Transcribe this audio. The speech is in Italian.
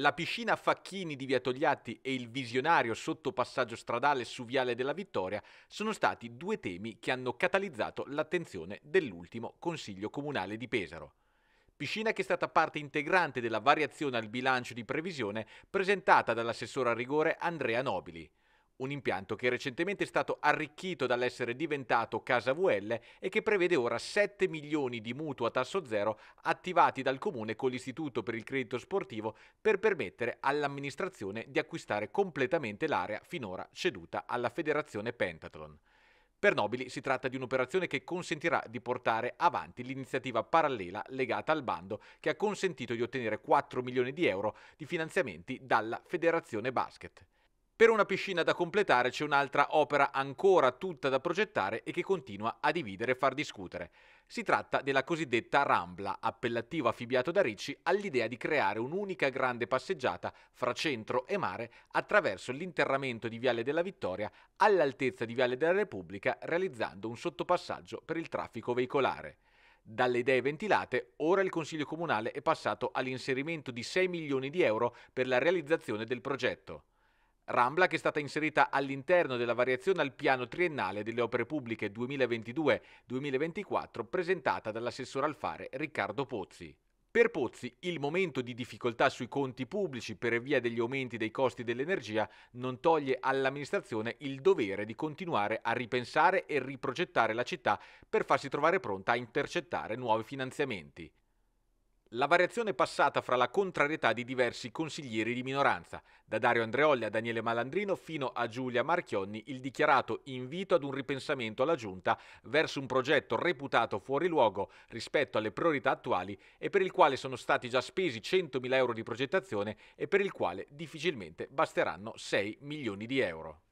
la piscina Facchini di Via Togliatti e il visionario sottopassaggio stradale su Viale della Vittoria sono stati due temi che hanno catalizzato l'attenzione dell'ultimo Consiglio Comunale di Pesaro. Piscina che è stata parte integrante della variazione al bilancio di previsione presentata dall'assessore a rigore Andrea Nobili un impianto che recentemente è stato arricchito dall'essere diventato Casa VL e che prevede ora 7 milioni di mutuo a tasso zero attivati dal comune con l'Istituto per il Credito Sportivo per permettere all'amministrazione di acquistare completamente l'area finora ceduta alla Federazione Pentathlon. Per Nobili si tratta di un'operazione che consentirà di portare avanti l'iniziativa parallela legata al bando che ha consentito di ottenere 4 milioni di euro di finanziamenti dalla Federazione Basket. Per una piscina da completare c'è un'altra opera ancora tutta da progettare e che continua a dividere e far discutere. Si tratta della cosiddetta Rambla, appellativo affibbiato da Ricci all'idea di creare un'unica grande passeggiata fra centro e mare attraverso l'interramento di Viale della Vittoria all'altezza di Viale della Repubblica, realizzando un sottopassaggio per il traffico veicolare. Dalle idee ventilate, ora il Consiglio Comunale è passato all'inserimento di 6 milioni di euro per la realizzazione del progetto. Rambla che è stata inserita all'interno della variazione al piano triennale delle opere pubbliche 2022-2024 presentata dall'assessore al fare Riccardo Pozzi. Per Pozzi il momento di difficoltà sui conti pubblici per via degli aumenti dei costi dell'energia non toglie all'amministrazione il dovere di continuare a ripensare e riprogettare la città per farsi trovare pronta a intercettare nuovi finanziamenti. La variazione passata fra la contrarietà di diversi consiglieri di minoranza, da Dario Andreolli a Daniele Malandrino fino a Giulia Marchionni, il dichiarato invito ad un ripensamento alla Giunta verso un progetto reputato fuori luogo rispetto alle priorità attuali e per il quale sono stati già spesi 100.000 euro di progettazione e per il quale difficilmente basteranno 6 milioni di euro.